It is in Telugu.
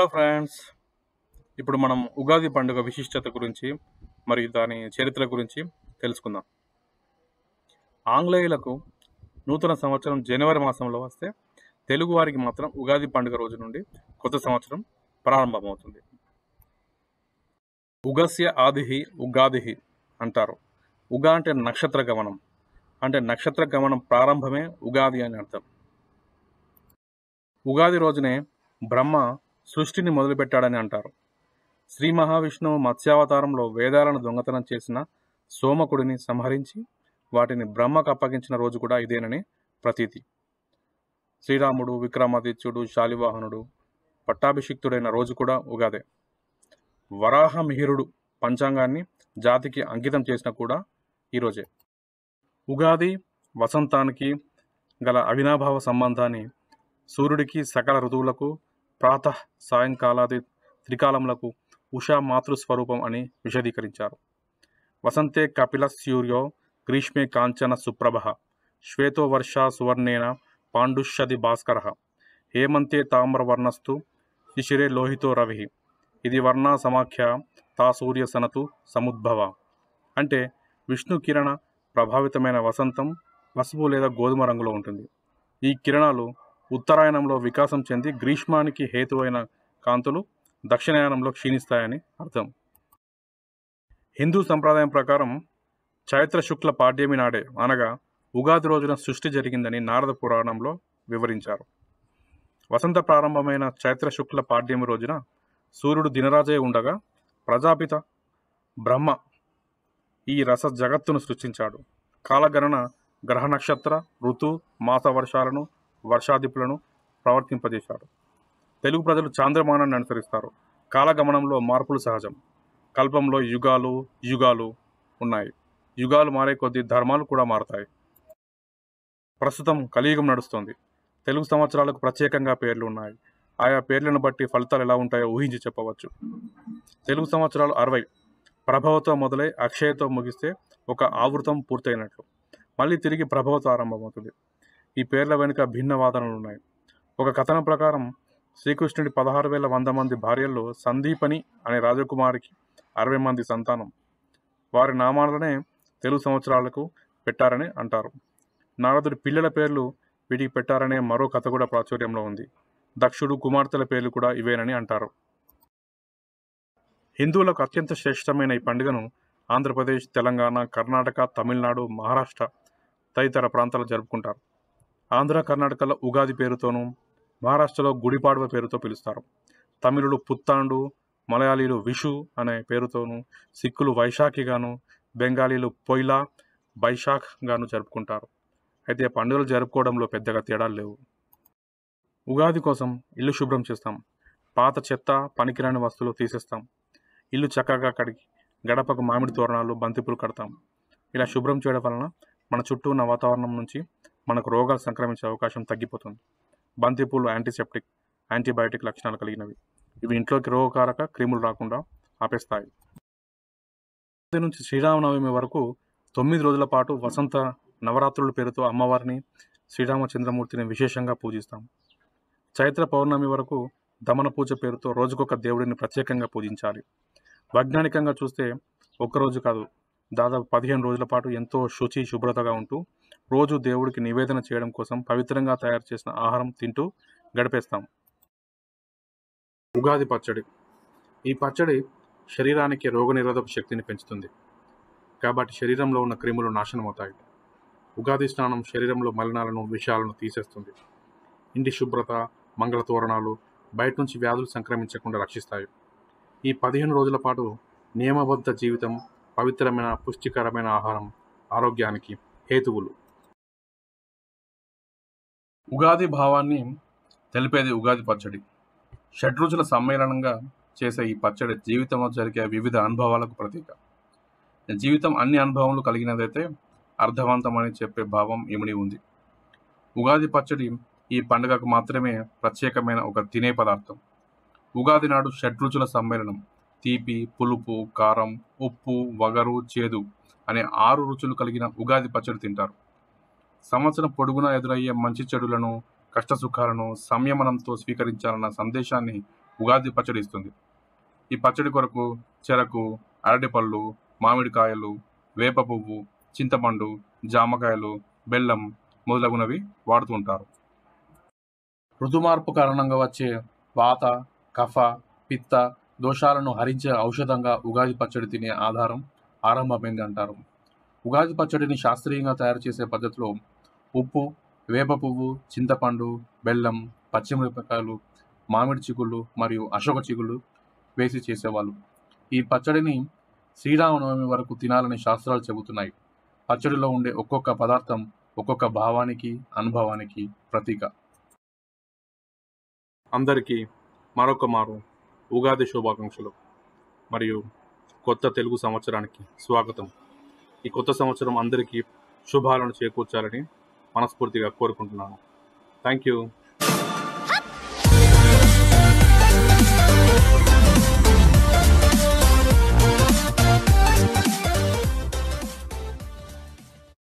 హలో ఫ్రెండ్స్ ఇప్పుడు మనం ఉగాది పండుగ విశిష్టత గురించి మరియు దాని చరిత్ర గురించి తెలుసుకుందాం ఆంగ్లేయులకు నూతన సంవత్సరం జనవరి మాసంలో వస్తే తెలుగువారికి మాత్రం ఉగాది పండుగ రోజు నుండి కొత్త సంవత్సరం ప్రారంభమవుతుంది ఉగస్య ఆదిహి ఉగాదిహి అంటారు ఉగా అంటే నక్షత్ర గమనం అంటే నక్షత్ర గమనం ప్రారంభమే ఉగాది అని అర్థం ఉగాది రోజునే బ్రహ్మ సృష్టిని మొదలుపెట్టాడని అంటారు శ్రీ మహావిష్ణువు మత్స్యావతారంలో వేదాలను దొంగతనం చేసిన సోమకుడిని సంహరించి వాటిని బ్రహ్మకు అప్పగించిన రోజు కూడా ఇదేనని ప్రతీతి శ్రీరాముడు విక్రమాదిత్యుడు శాలివాహనుడు పట్టాభిషిక్తుడైన రోజు కూడా ఉగాదే వరాహమిహిరుడు పంచాంగాన్ని జాతికి అంకితం చేసిన కూడా ఈరోజే ఉగాది వసంతానికి గల అవినాభావ సంబంధాన్ని సూర్యుడికి సకల ఋతువులకు ప్రాతః సాయంకాలాది త్రికాలములకు ఉషా మాతృస్వరూపం అని విశదీకరించారు వసంతే కపిల సూర్యో గ్రీష్మే కాంచన సుప్రభ శ్వేతో వర్ష సువర్ణేన పాండుష్యది భాస్కర హేమంతే వర్ణస్థు శిశిరే లోహితో రవి ఇది వర్ణ సమాఖ్య తా సూర్య సనతు సముద్భవ అంటే విష్ణు కిరణ ప్రభావితమైన వసంతం పసుపు లేదా గోధుమ రంగులో ఉంటుంది ఈ కిరణాలు ఉత్తరాయణంలో వికాసం చెంది గ్రీష్మానికి హేతువైన కాంతులు దక్షిణాయనంలో క్షీణిస్తాయని అర్థం హిందూ సంప్రదాయం ప్రకారం చైత్ర శుక్ల పాడ్యమి నాడే అనగా ఉగాది రోజున సృష్టి జరిగిందని నారద పురాణంలో వివరించారు వసంత ప్రారంభమైన చైత్ర శుక్ల పాడ్యమి రోజున సూర్యుడు దినరాజే ఉండగా ప్రజాపిత బ్రహ్మ ఈ రస జగత్తును సృష్టించాడు కాలగణన గ్రహ నక్షత్ర ఋతు మాస వర్షాలను వర్షాదిపులను ప్రవర్తింపజేశారు తెలుగు ప్రజలు చాంద్రమానాన్ని అనుసరిస్తారు కాలగమనంలో మార్పులు సహజం కల్పంలో యుగాలు యుగాలు ఉన్నాయి యుగాలు మారే కొద్దీ ధర్మాలు కూడా మారతాయి ప్రస్తుతం కలియుగం నడుస్తుంది తెలుగు సంవత్సరాలకు ప్రత్యేకంగా పేర్లు ఉన్నాయి ఆయా పేర్లను బట్టి ఫలితాలు ఎలా ఉంటాయో ఊహించి చెప్పవచ్చు తెలుగు సంవత్సరాలు అరవై ప్రభవతో మొదలై అక్షయతో ముగిస్తే ఒక ఆవృతం పూర్తయినట్లు మళ్ళీ తిరిగి ప్రభవతో ఆరంభమవుతుంది ఈ పేర్ల వెనుక భిన్న వాదనలు ఉన్నాయి ఒక కథనం ప్రకారం శ్రీకృష్ణుడి పదహారు వేల వంద మంది భార్యల్లో సందీపని అనే రాజకుమారికి అరవై మంది సంతానం వారి నామాలనే తెలుగు సంవత్సరాలకు పెట్టారని అంటారు నారదుడి పిల్లల పేర్లు వీటికి పెట్టారనే మరో కథ కూడా ప్రాచుర్యంలో ఉంది దక్షుడు కుమార్తెల పేర్లు కూడా ఇవేనని అంటారు హిందువులకు అత్యంత శ్రేష్టమైన ఈ పండుగను ఆంధ్రప్రదేశ్ తెలంగాణ కర్ణాటక తమిళనాడు మహారాష్ట్ర తదితర ప్రాంతాలు జరుపుకుంటారు ఆంధ్ర కర్ణాటకలో ఉగాది పేరుతోనూ మహారాష్ట్రలో గుడిపాడవ పేరుతో పిలుస్తారు తమిళులు పుత్తాండు మలయాళీలు విషు అనే పేరుతోనూ సిక్కులు వైశాఖిగాను బెంగాలీలు పొయ్లా గాను జరుపుకుంటారు అయితే పండుగలు జరుపుకోవడంలో పెద్దగా తేడాలు లేవు ఉగాది కోసం ఇల్లు శుభ్రం చేస్తాం పాత చెత్త పనికిరాని వస్తువులు తీసేస్తాం ఇల్లు చక్కగా కడిగి గడపకు మామిడి తోరణాలు బంతిపూలు కడతాం ఇలా శుభ్రం చేయడం వలన మన చుట్టూ ఉన్న వాతావరణం నుంచి మనకు రోగాలు సంక్రమించే అవకాశం తగ్గిపోతుంది బంతిపూలు యాంటీసెప్టిక్ యాంటీబయాటిక్ లక్షణాలు కలిగినవి ఇవి ఇంట్లోకి రోగకారక క్రిములు రాకుండా ఆపేస్తాయి నుంచి శ్రీరామనవమి వరకు తొమ్మిది రోజుల పాటు వసంత నవరాత్రుల పేరుతో అమ్మవారిని శ్రీరామచంద్రమూర్తిని విశేషంగా పూజిస్తాం చైత్ర పౌర్ణమి వరకు దమన పూజ పేరుతో రోజుకొక దేవుడిని ప్రత్యేకంగా పూజించాలి వైజ్ఞానికంగా చూస్తే ఒక్కరోజు కాదు దాదాపు పదిహేను రోజుల పాటు ఎంతో శుచి శుభ్రతగా ఉంటూ రోజు దేవుడికి నివేదన చేయడం కోసం పవిత్రంగా తయారు చేసిన ఆహారం తింటూ గడిపేస్తాం ఉగాది పచ్చడి ఈ పచ్చడి శరీరానికి రోగనిరోధక శక్తిని పెంచుతుంది కాబట్టి శరీరంలో ఉన్న క్రిములు అవుతాయి ఉగాది స్నానం శరీరంలో మలినాలను విషాలను తీసేస్తుంది ఇంటి శుభ్రత మంగళ తోరణాలు బయట నుంచి వ్యాధులు సంక్రమించకుండా రక్షిస్తాయి ఈ పదిహేను రోజుల పాటు నియమబద్ధ జీవితం పవిత్రమైన పుష్టికరమైన ఆహారం ఆరోగ్యానికి హేతువులు ఉగాది భావాన్ని తెలిపేది ఉగాది పచ్చడి షడ్రుచుల సమ్మేళనంగా చేసే ఈ పచ్చడి జీవితంలో జరిగే వివిధ అనుభవాలకు ప్రతీక జీవితం అన్ని అనుభవములు కలిగినదైతే అర్థవంతమని చెప్పే భావం ఏమిడి ఉంది ఉగాది పచ్చడి ఈ పండుగకు మాత్రమే ప్రత్యేకమైన ఒక తినే పదార్థం ఉగాది నాడు షడ్రుచుల సమ్మేళనం తీపి పులుపు కారం ఉప్పు వగరు చేదు అనే ఆరు రుచులు కలిగిన ఉగాది పచ్చడి తింటారు సంవత్సరం పొడుగునా ఎదురయ్యే మంచి చెడులను కష్ట సుఖాలను సంయమనంతో స్వీకరించాలన్న సందేశాన్ని ఉగాది పచ్చడి ఇస్తుంది ఈ పచ్చడి కొరకు చెరకు అరటిపళ్ళు మామిడికాయలు వేప పువ్వు చింతపండు జామకాయలు బెల్లం మొదలగునవి వాడుతూ ఉంటారు ఋతుమార్పు కారణంగా వచ్చే వాత కఫ పిత్త దోషాలను హరించే ఔషధంగా ఉగాది పచ్చడి తినే ఆధారం ఆరంభమైంది అంటారు ఉగాది పచ్చడిని శాస్త్రీయంగా తయారు చేసే పద్ధతిలో ఉప్పు వేప పువ్వు చింతపండు బెల్లం పచ్చిమిరపకాయలు మామిడి చిగుళ్ళు మరియు అశోక చిగుళ్ళు వేసి చేసేవాళ్ళు ఈ పచ్చడిని శ్రీరామనవమి వరకు తినాలని శాస్త్రాలు చెబుతున్నాయి పచ్చడిలో ఉండే ఒక్కొక్క పదార్థం ఒక్కొక్క భావానికి అనుభవానికి ప్రతీక అందరికీ మరొక మారు ఉగాది శుభాకాంక్షలు మరియు కొత్త తెలుగు సంవత్సరానికి స్వాగతం ఈ కొత్త సంవత్సరం అందరికీ శుభాలను చేకూర్చాలని మనస్ఫూర్తిగా కోరుకుంటున్నాను థ్యాంక్ యూ